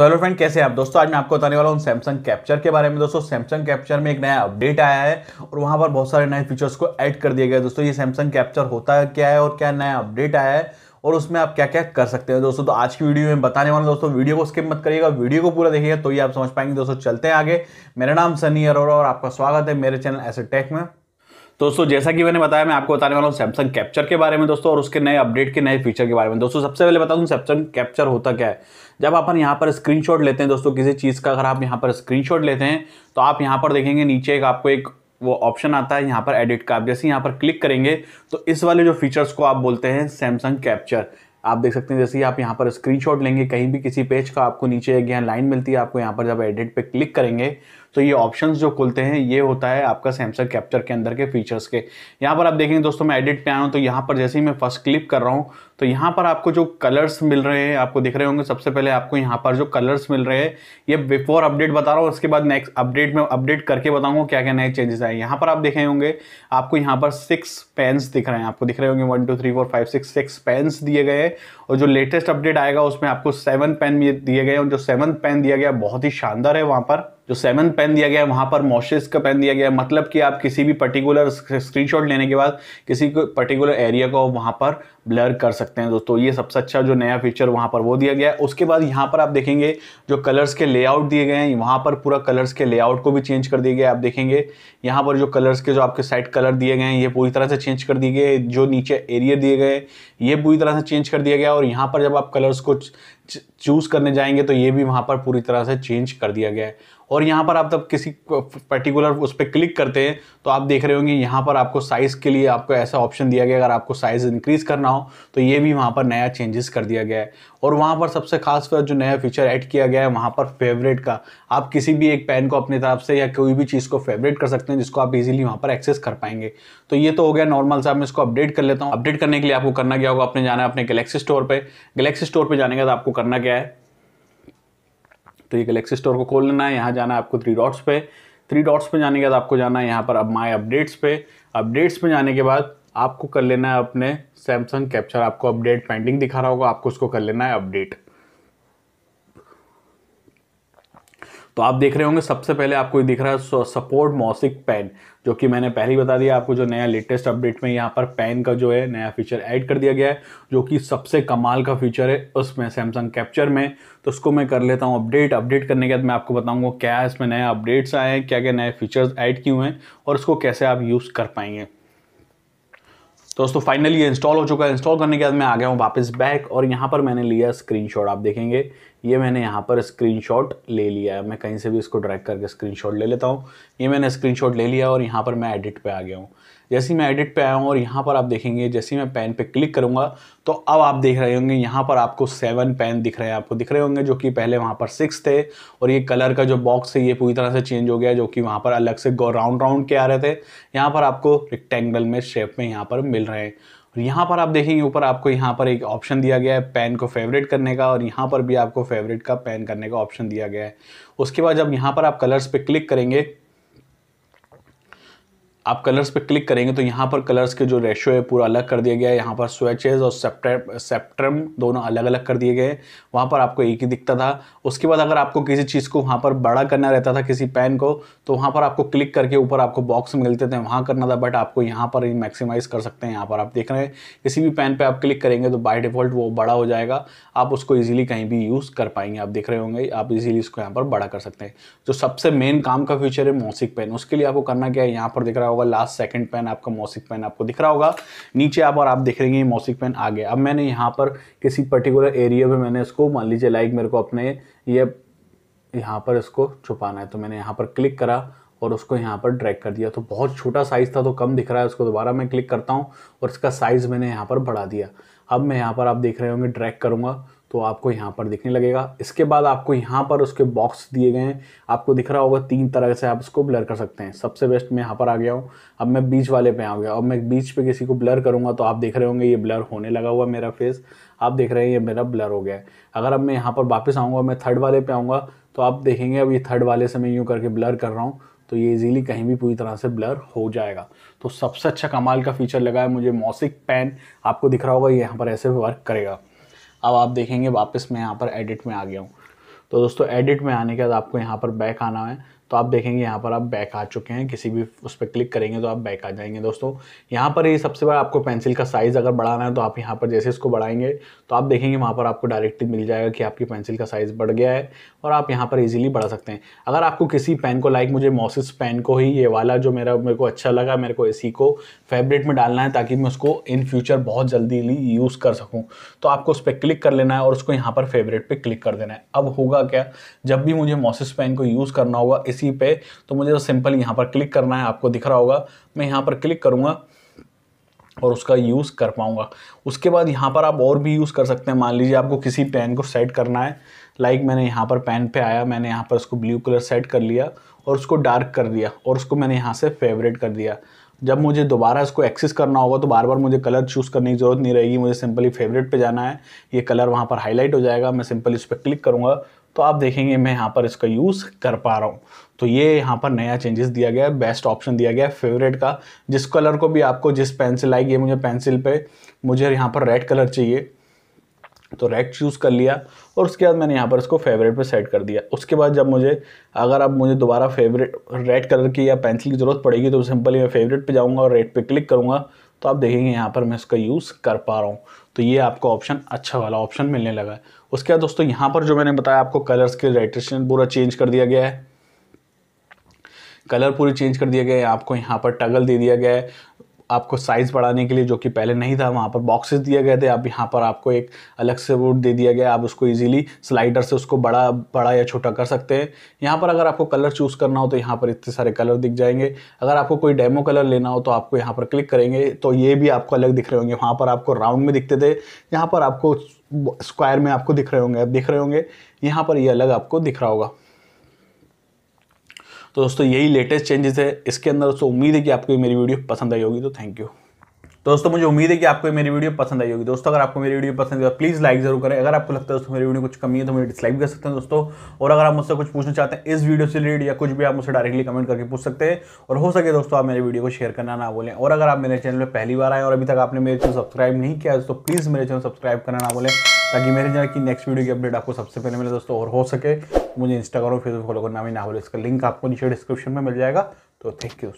तो hello friend कैसे हैं आप दोस्तों आज मैं आपको बताने वाला हूँ सैमसंग कैप्चर के बारे में दोस्तों सैमसंग कैप्चर में एक नया अपडेट आया है और वहाँ पर बहुत सारे नए फीचर्स को ऐड कर दिया गया है दोस्तों ये सैमसंग कैप्चर होता है क्या है और क्या नया अपडेट आया है और उसमें आप क्या क्या कर सकते हैं दोस्तों तो आज की वीडियो में बताने वाला दोस्तों वीडियो को स्किप मत करिएगा वीडियो को पूरा देखिएगा तो ये आप समझ पाएंगे दोस्तों चलते हैं आगे मेरा नाम सनी अरोरा और आपका स्वागत है मेरे चैनल टेक में दोस्तों जैसा कि मैंने बताया मैं आपको बताने वाला हूँ सैमसंग कैप्चर के बारे में दोस्तों और उसके नए अपडेट के नए फीचर के बारे में दोस्तों सबसे पहले बता दूँ सैमसंग कैप्चर होता क्या है जब अपन यहाँ पर स्क्रीनशॉट लेते हैं दोस्तों किसी चीज़ का अगर आप यहाँ पर स्क्रीनशॉट लेते हैं तो आप यहाँ पर देखेंगे नीचे एक आपको एक वो ऑप्शन आता है यहाँ पर एडिट का आप जैसे यहाँ पर क्लिक करेंगे तो इस वाले जो फीचर्स को आप बोलते हैं सैमसंग कैप्चर आप देख सकते हैं जैसे ही आप यहाँ पर स्क्रीनशॉट लेंगे कहीं भी किसी पेज का आपको नीचे एक यहाँ लाइन मिलती है आपको यहाँ पर जब एडिट पे क्लिक करेंगे तो ये ऑप्शंस जो खुलते हैं ये होता है आपका सैमसंग कैप्चर के अंदर के फीचर्स के यहाँ पर आप देखेंगे दोस्तों मैं एडिट पे आया हूँ तो यहाँ पर जैसे ही मैं फर्स्ट क्लिक कर रहा हूँ तो यहाँ पर आपको जो कलर्स मिल रहे हैं आपको दिख रहे होंगे सबसे पहले आपको यहाँ पर जो कलर्स मिल रहे हैं ये बिफोर अपडेट बता रहा हूँ उसके बाद नेक्स्ट अपडेट में अपडेट करके बताऊँगा क्या क्या नए चेंजेस आए यहाँ पर आप देखे होंगे आपको यहाँ पर सिक्स पेन्स दिख रहे हैं आपको दिख रहे होंगे one two three four five six six pens दिए गए और जो लेटेस्ट अपडेट आएगा उसमें आपको सेवन पेन दिए गए और जो सेवन पेन दिया गया बहुत ही शानदार है वहाँ पर जो सेवन पेन दिया गया है वहाँ पर मॉशिस का पेन दिया गया है मतलब कि आप किसी भी पर्टिकुलर स्क्रीनशॉट लेने के बाद किसी को पर्टिकुलर एरिया को वहाँ पर ब्लर कर सकते हैं दोस्तों ये सबसे अच्छा जो नया फीचर वहाँ पर वो दिया गया है उसके बाद यहाँ पर आप देखेंगे जो कलर्स के लेआउट दिए गए हैं वहाँ पर पूरा कलर्स के लेआउट को भी चेंज कर दिया गया आप देखेंगे यहाँ पर जो कलर्स के जो आपके साइड कलर दिए गए हैं ये पूरी तरह से चेंज कर दिए गए जो नीचे एरिया दिए गए ये पूरी तरह से चेंज कर दिया गया और यहाँ पर जब आप कलर्स को चूज़ करने जाएंगे तो ये भी वहाँ पर पूरी तरह से चेंज कर दिया गया है और यहाँ पर आप तब किसी पर्टिकुलर उस पर क्लिक करते हैं तो आप देख रहे होंगे यहाँ पर आपको साइज़ के लिए आपको ऐसा ऑप्शन दिया गया अगर आपको साइज़ इंक्रीज़ करना हो तो ये भी वहाँ पर नया चेंजेस कर दिया गया है और वहाँ पर सबसे खास कर जो नया फीचर ऐड किया गया है वहाँ पर फेवरेट का आप किसी भी एक पेन को अपनी तरफ से या कोई भी चीज़ को फेवरेट कर सकते हैं जिसको आप इजीली वहाँ पर एक्सेस कर पाएंगे तो ये तो हो गया नॉर्मल सा मैं इसको अपडेट कर लेता हूँ अपडेट करने के लिए आपको करना क्या होगा अपने जाना है अपने गलेक्सी स्टोर पर गलेक्सी स्टोर पर जाने के बाद आपको करना क्या है तो ये गलेक्सी स्टोर को खोल लेना है यहाँ जाना है आपको थ्री डॉट्स पे थ्री डॉट्स पे जाने के बाद आपको जाना है यहाँ पर अब माई अपडेट्स पे अपडेट्स पे जाने के बाद आपको कर लेना है अपने सैमसंग कैप्चर आपको अपडेट पेंडिंग दिखा रहा होगा आपको उसको कर लेना है अपडेट तो आप देख रहे होंगे सबसे पहले आपको दिख रहा है सपोर्ट मॉसिक पैन जो कि मैंने पहले ही बता दिया आपको जो नया लेटेस्ट अपडेट में यहाँ पर पैन का जो है नया फीचर ऐड कर दिया गया है जो कि सबसे कमाल का फीचर है उसमें सैमसंग कैप्चर में तो उसको मैं कर लेता हूँ अपडेट अपडेट करने के बाद मैं आपको बताऊँगा क्या इसमें नए अपडेट्स आए हैं क्या क्या नए फीचर्स ऐड किए हुए हैं और उसको कैसे आप यूज़ कर पाएंगे तो दोस्तों फाइनली ये इंस्टॉल हो चुका है इंस्टॉल करने के बाद मैं आ गया हूँ वापस बैक और यहाँ पर मैंने लिया स्क्रीनशॉट आप देखेंगे ये मैंने यहाँ पर स्क्रीनशॉट ले लिया है मैं कहीं से भी इसको ड्रैग करके स्क्रीनशॉट ले लेता हूँ ये मैंने स्क्रीनशॉट ले लिया और यहाँ पर मैं एडिट पे आ गया हूँ जैसे मैं एडिट पे आया हूँ और यहाँ पर आप देखेंगे जैसे मैं पेन पे क्लिक करूँगा तो अब आप देख रहे होंगे यहाँ पर आपको सेवन पेन दिख रहे हैं आपको दिख रहे होंगे जो कि पहले वहाँ पर सिक्स थे और ये कलर का जो बॉक्स है ये पूरी तरह से चेंज हो गया जो कि वहाँ पर अलग से राउंड राउंड के आ रहे थे यहाँ पर आपको रिक्टेंगल में शेप में यहाँ पर मिल रहे हैं और यहाँ पर आप देखेंगे ऊपर आपको यहाँ पर एक ऑप्शन दिया गया है पेन को फेवरेट करने का और यहाँ पर भी आपको फेवरेट का पेन करने का ऑप्शन दिया गया है उसके बाद जब यहाँ पर आप कलर्स पे क्लिक करेंगे आप कलर्स पे क्लिक करेंगे तो यहाँ पर कलर्स के जो रेशो है पूरा अलग कर दिया गया है यहाँ पर स्वेचेज और सेप्टर सेप्ट्रम दोनों अलग अलग कर दिए गए हैं वहाँ पर आपको एक ही दिखता था उसके बाद अगर आपको किसी चीज़ को वहाँ पर बड़ा करना रहता था किसी पेन को तो वहाँ पर आपको क्लिक करके ऊपर आपको बॉक्स मिलते थे वहाँ करना था बट आपको यहाँ पर मैक्सीमाइज कर सकते हैं यहाँ पर आप देख रहे हैं किसी भी पेन पर आप क्लिक करेंगे तो बाई डिफ़ॉल्ट वो बड़ा हो जाएगा आप उसको ईजिली कहीं भी यूज़ कर पाएंगे आप देख रहे होंगे आप ईजिली इसको यहाँ पर बड़ा कर सकते हैं जो सबसे मेन काम का फ्यूचर है मौसिक पेन उसके लिए आपको करना क्या है यहाँ पर दिख रहा होगा होगा लास्ट सेकंड पेन आपका मौसिक पेन आपको दिख रहा होगा नीचे आप और आप देख रहे हैं मौसिक पेन आ गया अब मैंने यहाँ पर किसी पर्टिकुलर एरिया में मैंने इसको मान लीजिए लाइक मेरे को अपने ये यहाँ पर इसको छुपाना है तो मैंने यहाँ पर क्लिक करा और उसको यहाँ पर ड्रैग कर दिया तो बहुत छोटा साइज़ था तो कम दिख रहा है उसको दोबारा मैं क्लिक करता हूँ और इसका साइज़ मैंने यहाँ पर बढ़ा दिया अब मैं यहाँ पर आप देख रहे होंगे ड्रैग करूँगा तो आपको यहाँ पर दिखने लगेगा इसके बाद आपको यहाँ पर उसके बॉक्स दिए गए हैं आपको दिख रहा होगा तीन तरह से आप इसको ब्लर कर सकते हैं सबसे बेस्ट मैं यहाँ पर आ गया हूँ अब मैं बीच वाले पे आ गया अब मैं बीच पे किसी को ब्लर करूँगा तो आप देख रहे होंगे ये ब्लर होने लगा हुआ मेरा फेस आप देख रहे हैं ये मेरा ब्लर हो गया है अगर अब मैं यहाँ पर वापस आऊँगा मैं थर्ड वाले पर आऊँगा तो आप देखेंगे अब ये थर्ड वाले से मैं यूँ करके ब्लर कर रहा हूँ तो ये इजीली कहीं भी पूरी तरह से ब्लर हो जाएगा तो सबसे अच्छा कमाल का फीचर लगा है मुझे मौसिक पेन आपको दिख रहा होगा ये यहाँ पर ऐसे वर्क करेगा अब आप देखेंगे वापस मैं यहाँ पर एडिट में आ गया हूँ तो दोस्तों एडिट में आने के बाद आपको यहाँ पर बैक आना है तो आप देखेंगे यहाँ पर आप बैक आ चुके हैं किसी भी उस पर क्लिक करेंगे तो आप बैक आ जाएंगे दोस्तों यहाँ पर ये सबसे बड़ा आपको पेंसिल का साइज़ अगर बढ़ाना है तो आप यहाँ पर जैसे इसको बढ़ाएंगे तो आप देखेंगे वहाँ पर आपको डायरेक्टली मिल जाएगा कि आपकी पेंसिल का साइज़ बढ़ गया है और आप यहाँ पर ईजिली बढ़ा सकते हैं अगर आपको किसी पेन को लाइक मुझे मोसिस पेन को ही ये वाला जो मेरा मेरे को अच्छा लगा मेरे को इसी को फेवरेट में डालना है ताकि मैं उसको इन फ्यूचर बहुत जल्दी यूज़ कर सकूँ तो आपको उस पर क्लिक कर लेना है और उसको यहाँ पर फेवरेट पर क्लिक कर देना है अब होगा क्या जब भी मुझे मोसिस पेन को यूज़ करना होगा इस किसी पे तो मुझे तो सिंपल यहाँ पर क्लिक करना है आपको दिख रहा होगा मैं यहाँ पर क्लिक करूँगा और उसका यूज़ कर पाऊँगा उसके बाद यहाँ पर आप और भी यूज़ कर सकते हैं मान लीजिए आपको किसी पेन को सेट करना है लाइक मैंने यहाँ पर पेन पे आया मैंने यहाँ पर उसको ब्लू कलर सेट कर लिया और उसको डार्क कर दिया और उसको मैंने यहाँ से फेवरेट कर दिया जब मुझे दोबारा इसको एक्सेस करना होगा तो बार बार मुझे कलर चूज़ करने की ज़रूरत नहीं रहेगी मुझे सिंपली फेवरेट पे जाना है ये कलर वहाँ पर हाईलाइट हो जाएगा मैं सिंपली उस पर क्लिक करूँगा तो आप देखेंगे मैं यहाँ पर इसका यूज़ कर पा रहा हूँ तो ये यहाँ पर नया चेंजेस दिया गया है बेस्ट ऑप्शन दिया गया है फेवरेट का जिस कलर को भी आपको जिस पेंसिल आएगी मुझे पेंसिल पे मुझे यहाँ पर रेड कलर चाहिए तो रेड चूज़ कर लिया और उसके बाद मैंने यहाँ पर इसको फेवरेट पे सेट कर दिया उसके बाद जब मुझे अगर अब मुझे दोबारा फेवरेट रेड कलर की या पेंसिल की ज़रूरत पड़ेगी तो सिंपली मैं फेवरेट पे जाऊँगा और रेड पे क्लिक करूँगा तो आप देखेंगे यहाँ पर मैं इसका यूज़ कर पा रहा हूँ तो ये आपको ऑप्शन अच्छा वाला ऑप्शन मिलने लगा है उसके बाद दोस्तों यहाँ पर जो मैंने बताया आपको कलर्स के रेटेशन पूरा चेंज कर दिया गया है कलर पूरी चेंज कर दिया गया है आपको यहाँ पर टगल दे दिया गया है आपको साइज़ बढ़ाने के लिए जो कि पहले नहीं था वहाँ पर बॉक्सेस दिए गए थे अब यहाँ पर आपको एक अलग से वो दे दिया गया आप उसको इजीली स्लाइडर से उसको बड़ा बड़ा या छोटा कर सकते हैं यहाँ पर अगर आपको कलर चूज़ करना हो तो यहाँ पर इतने सारे कलर दिख जाएंगे अगर आपको कोई डेमो कलर लेना हो तो आपको यहाँ पर क्लिक करेंगे तो ये भी आपको अलग दिख रहे होंगे वहाँ पर आपको राउंड में दिखते थे यहाँ पर आपको स्क्वायर में आपको दिख रहे होंगे अब दिख रहे होंगे यहाँ पर ये अलग आपको दिख रहा होगा तो दोस्तों यही लेटेस्ट चेंजेस है इसके अंदर दोस्तों उम्मीद है कि आपको मेरी वीडियो पसंद आई होगी तो थैंक यू तो दोस्तों मुझे उम्मीद है कि आपको मेरी वीडियो पसंद आई होगी दोस्तों अगर आपको मेरी वीडियो पसंद है प्लीज़ लाइक जरूर करें अगर आपको लगता है दोस्तों मेरी वीडियो कुछ कमी है तो मुझे डिसलाइक कर सकते हैं दोस्तों और अगर आप मुझसे कुछ पूछना चाहते हैं इस वीडियो से रिलेटेड या कुछ भी आप मुझसे डायरेक्टली कमेंट करके पूछ सकते हैं और हो सके दोस्तों आप मेरे वीडियो को शेयर करना ना बोलें और अगर आप मेरे चैनल में पहली बार आए और अभी तक आपने मेरे चैनल सब्सक्राइब नहीं किया दोस्तों प्लीज़ मेरे चैनल सब्सक्राइब करना ना बोलें ताकि मेरे चैनल की नेक्स्ट वीडियो की अपडेट आपको सबसे पहले मिले दोस्तों और हो सके मुझे इंस्टाग्राम और फेसबुक फॉलो करना भी ना भूलें इसका लिंक आपको नीचे डिस्क्रिप्शन में मिल जाएगा तो थैंक यू